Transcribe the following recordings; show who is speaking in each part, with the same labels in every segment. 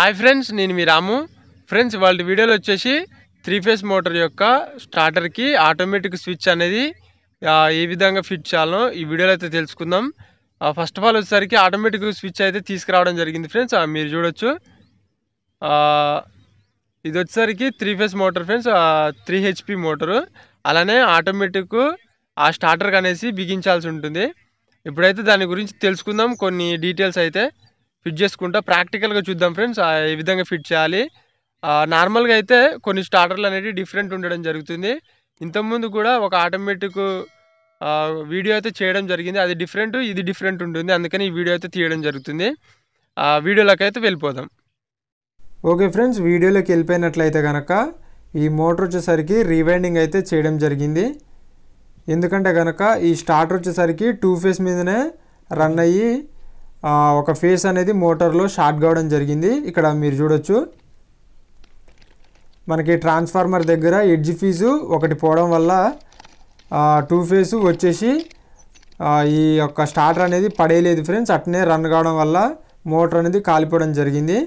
Speaker 1: hi friends నేను మీ రాము friends వాళ్ళ వీడియోలో వచ్చేసి త్రీ ఫేస్ మోటార్ యొక్క స్టార్టర్కి ఆటోమేటిక్ స్విచ్ అనేది ఏ విధంగా ఫిట్ చేయాలో ఈ వీడియోలో అయితే తెలుసుకుందాం ఫస్ట్ ఆఫ్ ఆల్ వచ్చేసరికి ఆటోమేటిక్ స్విచ్ అయితే తీసుకురావడం జరిగింది ఫ్రెండ్స్ మీరు చూడొచ్చు ఇది వచ్చేసరికి three phase motor friends three HP motor అలానే ఆటోమేటిక్ ఆ స్టార్టర్కి అనేసి బిగించాల్సి ఉంటుంది ఇప్పుడైతే దాని గురించి తెలుసుకుందాం కొన్ని డీటెయిల్స్ అయితే ఫిట్ చేసుకుంటా ప్రాక్టికల్గా చూద్దాం ఫ్రెండ్స్ ఏ విధంగా ఫిట్ చేయాలి నార్మల్గా అయితే కొన్ని స్టార్టర్లు అనేవి డిఫరెంట్ ఉండడం జరుగుతుంది ఇంతకుముందు కూడా ఒక ఆటోమేటిక్ వీడియో అయితే చేయడం జరిగింది అది డిఫరెంట్ ఇది డిఫరెంట్ ఉంటుంది అందుకని ఈ వీడియో అయితే తీయడం జరుగుతుంది వీడియోలోకి అయితే వెళ్ళిపోదాం ఓకే ఫ్రెండ్స్ వీడియోలోకి వెళ్ళిపోయినట్లయితే కనుక ఈ మోటర్ వచ్చేసరికి రీవైండింగ్ అయితే చేయడం జరిగింది ఎందుకంటే కనుక ఈ స్టార్టర్ వచ్చేసరికి టూ ఫేస్ మీదనే రన్ అయ్యి ఒక ఫేస్ అనేది మోటార్లో షార్ట్ కావడం జరిగింది ఇక్కడ మీరు చూడొచ్చు మనకి ట్రాన్స్ఫార్మర్ దగ్గర ఎడ్జ్ ఫీజు ఒకటి పోవడం వల్ల టూ ఫేజు వచ్చేసి ఈ యొక్క స్టార్టర్ అనేది పడేయలేదు ఫ్రెండ్స్ అట్నే రన్ కావడం వల్ల మోటార్ అనేది కాలిపోవడం జరిగింది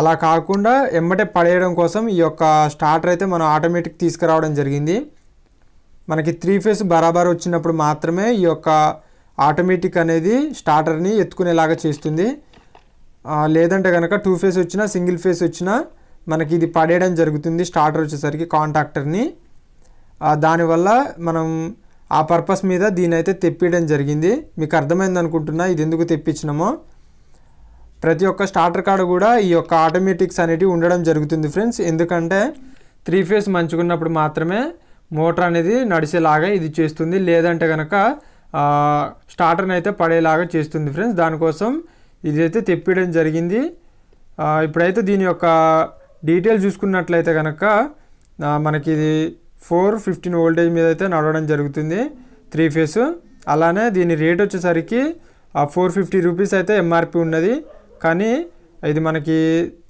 Speaker 1: అలా కాకుండా ఎమ్మటే పడేయడం కోసం ఈ యొక్క స్టార్టర్ అయితే మనం ఆటోమేటిక్ తీసుకురావడం జరిగింది మనకి త్రీ ఫేస్ బరాబర్ వచ్చినప్పుడు మాత్రమే ఈ యొక్క ఆటోమేటిక్ అనేది స్టార్టర్ని ఎత్తుకునేలాగా చేస్తుంది లేదంటే కనుక టూ ఫేస్ వచ్చినా సింగిల్ ఫేస్ వచ్చినా మనకి ఇది పడేయడం జరుగుతుంది స్టార్టర్ వచ్చేసరికి కాంటాక్టర్ని దానివల్ల మనం ఆ పర్పస్ మీద దీని అయితే తెప్పియడం జరిగింది మీకు అర్థమైంది అనుకుంటున్నా ఇది ఎందుకు తెప్పించినామో ప్రతి ఒక్క స్టార్టర్ కాడ కూడా ఈ యొక్క ఆటోమేటిక్స్ అనేటివి ఉండడం జరుగుతుంది ఫ్రెండ్స్ ఎందుకంటే త్రీ ఫేస్ మంచుకున్నప్పుడు మాత్రమే మోటార్ అనేది నడిచేలాగా ఇది చేస్తుంది లేదంటే కనుక స్టార్టర్ని అయితే పడేలాగా చేస్తుంది ఫ్రెండ్స్ దానికోసం ఇదైతే తెప్పియడం జరిగింది ఇప్పుడైతే దీని యొక్క డీటెయిల్ చూసుకున్నట్లయితే కనుక మనకి ఇది ఫోర్ ఫిఫ్టీన్ వోల్టేజ్ మీద అయితే నడవడం జరుగుతుంది త్రీ ఫేస్ అలానే దీని రేట్ వచ్చేసరికి ఫోర్ ఫిఫ్టీ రూపీస్ అయితే ఎంఆర్పి ఉన్నది కానీ ఇది మనకి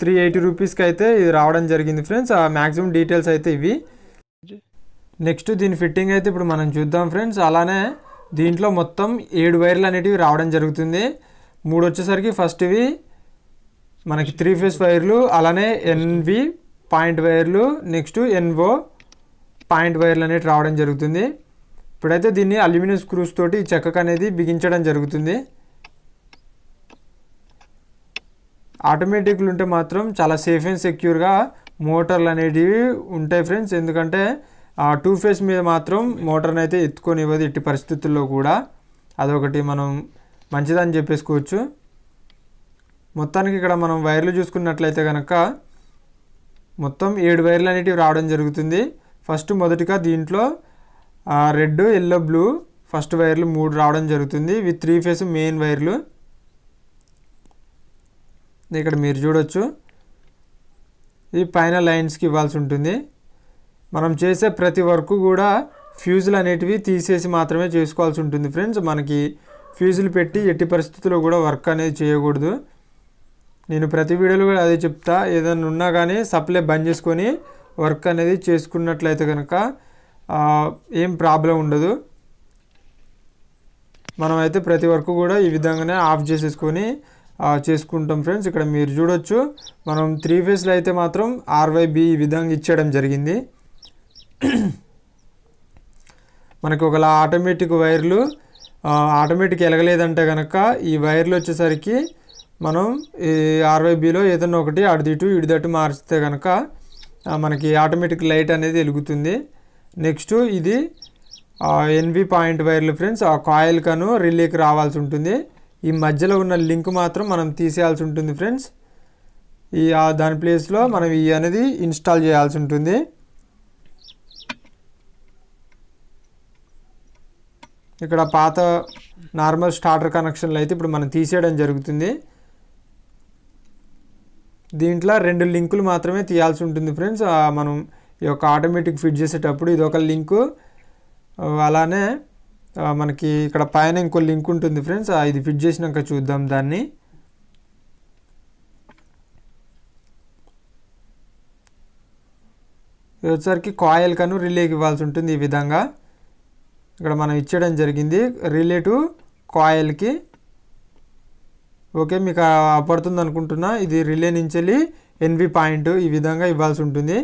Speaker 1: త్రీ ఎయిటీ రూపీస్కి అయితే ఇది రావడం జరిగింది ఫ్రెండ్స్ ఆ మ్యాక్సిమం డీటెయిల్స్ అయితే ఇవి నెక్స్ట్ దీని ఫిట్టింగ్ అయితే ఇప్పుడు మనం చూద్దాం ఫ్రెండ్స్ అలానే దీంట్లో మొత్తం ఏడు వైర్లు అనేటివి రావడం జరుగుతుంది మూడు వచ్చేసరికి ఫస్ట్వి మనకి త్రీ ఫేస్ వైర్లు అలానే ఎన్వి పాయింట్ వైర్లు నెక్స్ట్ ఎన్ఓ పాయింట్ వైర్లు అనేవి రావడం జరుగుతుంది ఇప్పుడైతే దీన్ని అల్యూమినియం స్క్రూస్ తోటి చెక్కకు అనేది బిగించడం జరుగుతుంది ఆటోమేటిక్లు ఉంటే మాత్రం చాలా సేఫ్ అండ్ సెక్యూర్గా మోటార్లు అనేటివి ఉంటాయి ఫ్రెండ్స్ ఎందుకంటే ఆ టూ ఫేస్ మీద మాత్రం మోటార్ని అయితే ఎత్తుకొని ఇవ్వదు ఎట్టి పరిస్థితుల్లో కూడా అదొకటి మనం మంచిదని చెప్పేసుకోవచ్చు మొత్తానికి ఇక్కడ మనం వైర్లు చూసుకున్నట్లయితే కనుక మొత్తం ఏడు వైర్లు అనేటివి రావడం జరుగుతుంది ఫస్ట్ మొదటిగా దీంట్లో రెడ్ ఎల్లో బ్లూ ఫస్ట్ వైర్లు మూడు రావడం జరుగుతుంది ఇవి త్రీ ఫేస్ మెయిన్ వైర్లు ఇక్కడ మీరు చూడొచ్చు ఇది పైన లైన్స్కి ఇవ్వాల్సి ఉంటుంది మనం చేసే ప్రతి వర్క్ కూడా ఫ్యూజులు అనేటివి తీసేసి మాత్రమే చేసుకోవాల్సి ఉంటుంది ఫ్రెండ్స్ మనకి ఫ్యూజులు పెట్టి ఎట్టి పరిస్థితుల్లో కూడా వర్క్ అనేది చేయకూడదు నేను ప్రతి వీడియోలో కూడా అదే చెప్తా ఏదైనా ఉన్నా కానీ సప్లై బంద్ చేసుకొని వర్క్ అనేది చేసుకున్నట్లయితే కనుక ఏం ప్రాబ్లం ఉండదు మనమైతే ప్రతి వర్క్ కూడా ఈ విధంగానే ఆఫ్ చేసేసుకొని చేసుకుంటాం ఫ్రెండ్స్ ఇక్కడ మీరు చూడొచ్చు మనం త్రీ ఫేస్లో అయితే మాత్రం ఆర్వైబి ఈ విధంగా ఇచ్చేయడం జరిగింది మనకు ఒకలా ఆటోమేటిక్ వైర్లు ఆటోమేటిక్ ఎలగలేదంటే కనుక ఈ వైర్లు వచ్చేసరికి మనం ఈ ఆర్వైబీలో ఏదన్నా ఒకటి అటు ఇటు ఇటు మార్చితే కనుక మనకి ఆటోమేటిక్ లైట్ అనేది వెలుగుతుంది నెక్స్ట్ ఇది ఎన్వి పాయింట్ వైర్లు ఫ్రెండ్స్ ఆ కాయిల్ కను రిలీకి రావాల్సి ఉంటుంది ఈ మధ్యలో ఉన్న లింక్ మాత్రం మనం తీసేయాల్సి ఉంటుంది ఫ్రెండ్స్ ఈ దాని ప్లేస్లో మనం ఈ అనేది ఇన్స్టాల్ చేయాల్సి ఉంటుంది ఇక్కడ పాత నార్మల్ స్టార్టర్ కనెక్షన్లు అయితే ఇప్పుడు మనం తీసేయడం జరుగుతుంది దీంట్లో రెండు లింకులు మాత్రమే తీయాల్సి ఉంటుంది ఫ్రెండ్స్ మనం ఈ యొక్క ఆటోమేటిక్ ఫిట్ చేసేటప్పుడు ఇది ఒక లింకు అలానే మనకి ఇక్కడ పైన ఇంకో లింక్ ఉంటుంది ఫ్రెండ్స్ ఇది ఫిట్ చేసినాక చూద్దాం దాన్ని వచ్చేసరికి కాయిల్ కను రిలేకి ఇవ్వాల్సి ఉంటుంది ఈ విధంగా ఇక్కడ మనం ఇచ్చేయడం జరిగింది రిలేటివ్ కాయిల్కి ఓకే మీకు అపడుతుంది అనుకుంటున్నా ఇది రిలే నుంచి ఎన్వి పాయింట్ ఈ విధంగా ఇవ్వాల్సి ఉంటుంది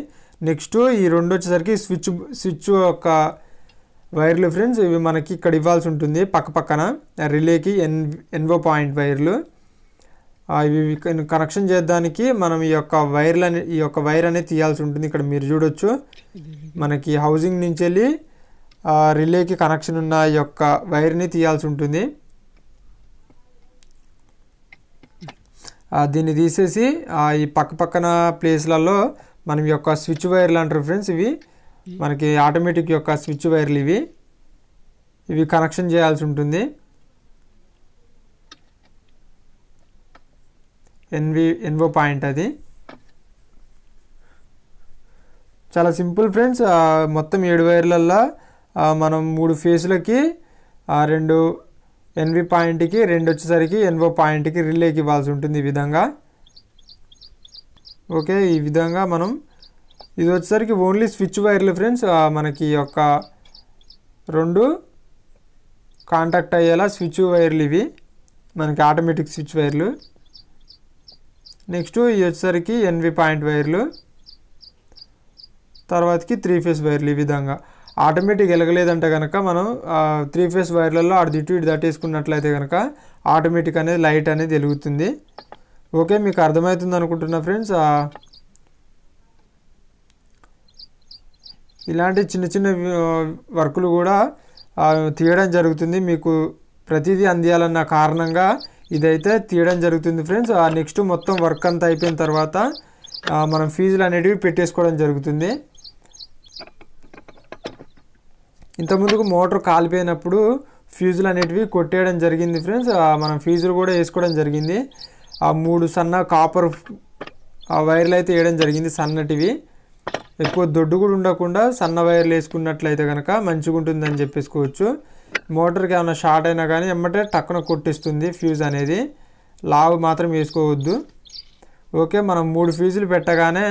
Speaker 1: నెక్స్ట్ ఈ రెండు వచ్చేసరికి స్విచ్ స్విచ్ యొక్క వైర్లు ఫ్రెండ్స్ ఇవి మనకి ఇక్కడ ఇవ్వాల్సి ఉంటుంది పక్క పక్కన రిలేకి ఎన్ ఎన్వో పాయింట్ వైర్లు ఇవి కనెక్షన్ చేయడానికి మనం ఈ యొక్క వైర్లు ఈ యొక్క వైర్ అనేది తీయాల్సి ఉంటుంది ఇక్కడ మీరు చూడొచ్చు మనకి హౌసింగ్ నుంచి వెళ్ళి రిలేకి కనెక్షన్ ఉన్న యొక్క వైర్ని తీయాల్సి ఉంటుంది దీన్ని తీసేసి ఈ పక్క పక్కన ప్లేస్లలో మనం యొక్క స్విచ్ వైర్లు అంటారు ఫ్రెండ్స్ ఇవి మనకి ఆటోమేటిక్ యొక్క స్విచ్ వైర్లు ఇవి ఇవి కనెక్షన్ చేయాల్సి ఉంటుంది ఎన్వి ఎన్వో పాయింట్ అది చాలా సింపుల్ ఫ్రెండ్స్ మొత్తం ఏడు వైర్లల్లో మనం మూడు ఫేజ్లకి రెండు ఎన్వి పాయింట్కి రెండు వచ్చేసరికి ఎన్వో పాయింట్కి రిలేకి ఇవ్వాల్సి ఉంటుంది ఈ విధంగా ఓకే ఈ విధంగా మనం ఇది వచ్చేసరికి ఓన్లీ స్విచ్ వైర్లు ఫ్రెండ్స్ మనకి యొక్క రెండు కాంటాక్ట్ అయ్యేలా స్విచ్ వైర్లు ఇవి మనకి ఆటోమేటిక్ స్విచ్ వైర్లు నెక్స్ట్ ఇవి వచ్చేసరికి ఎన్వి పాయింట్ వైర్లు తర్వాతకి త్రీ ఫేస్ వైర్లు ఈ విధంగా ఆటోమేటిక్ వెలగలేదంటే కనుక మనం త్రీ ఫేస్ వైర్లలో అటు ఇటు ఇటు దట్టేసుకున్నట్లయితే కనుక ఆటోమేటిక్ అనేది లైట్ అనేది వెలుగుతుంది ఓకే మీకు అర్థమవుతుంది అనుకుంటున్నా ఫ్రెండ్స్ ఇలాంటి చిన్న చిన్న వర్కులు కూడా తీయడం జరుగుతుంది మీకు ప్రతిదీ అందియాలన్న కారణంగా ఇదైతే తీయడం జరుగుతుంది ఫ్రెండ్స్ నెక్స్ట్ మొత్తం వర్క్ అంతా అయిపోయిన తర్వాత మనం ఫీజులు అనేటివి పెట్టేసుకోవడం జరుగుతుంది ఇంతకుముందుకు మోటార్ కాలిపోయినప్పుడు ఫ్యూజులు అనేటివి కొట్టేయడం జరిగింది ఫ్రెండ్స్ మనం ఫ్యూజులు కూడా వేసుకోవడం జరిగింది ఆ మూడు సన్న కాపర్ ఆ వైర్లు అయితే వేయడం జరిగింది సన్నటివి ఎక్కువ దొడ్డు కూడా ఉండకుండా సన్న వైర్లు వేసుకున్నట్లయితే కనుక మంచిగా ఉంటుంది అని చెప్పేసుకోవచ్చు మోటార్కి ఏమైనా షార్ట్ అయినా కానీ ఎమ్మటే టక్కున కొట్టిస్తుంది ఫ్యూజ్ అనేది లావు మాత్రం వేసుకోవద్దు ఓకే మనం మూడు ఫ్యూజులు పెట్టగానే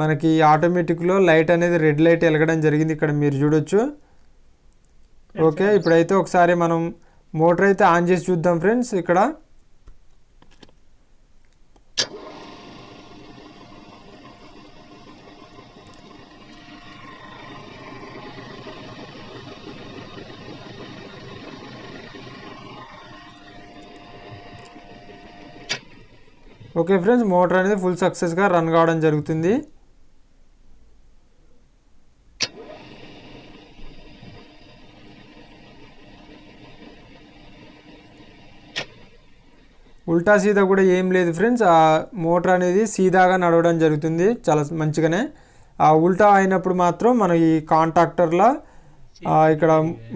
Speaker 1: మనకి ఆటోమేటిక్లో లైట్ అనేది రెడ్ లైట్ వెలగడం జరిగింది ఇక్కడ మీరు చూడొచ్చు ఓకే ఇప్పుడైతే ఒకసారి మనం మోటర్ అయితే ఆన్ చేసి చూద్దాం ఫ్రెండ్స్ ఇక్కడ ఓకే ఫ్రెండ్స్ మోటర్ అనేది ఫుల్ సక్సెస్గా రన్ కావడం జరుగుతుంది ఉల్టా సీదా కూడా ఏం లేదు ఫ్రెండ్స్ ఆ మోటార్ అనేది సీదాగా నడవడం జరుగుతుంది చాలా మంచిగానే ఆ ఉల్టా అయినప్పుడు మాత్రం మన ఈ కాంట్రాక్టర్ల ఇక్కడ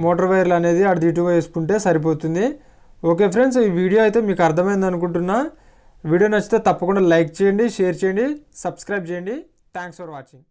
Speaker 1: మోటార్ వైర్లు అనేది అటు ఇటుగా వేసుకుంటే సరిపోతుంది ఓకే ఫ్రెండ్స్ ఈ వీడియో అయితే మీకు అర్థమైంది అనుకుంటున్నా వీడియో నచ్చితే తప్పకుండా లైక్ చేయండి షేర్ చేయండి సబ్స్క్రైబ్ చేయండి థ్యాంక్స్ ఫర్ వాచింగ్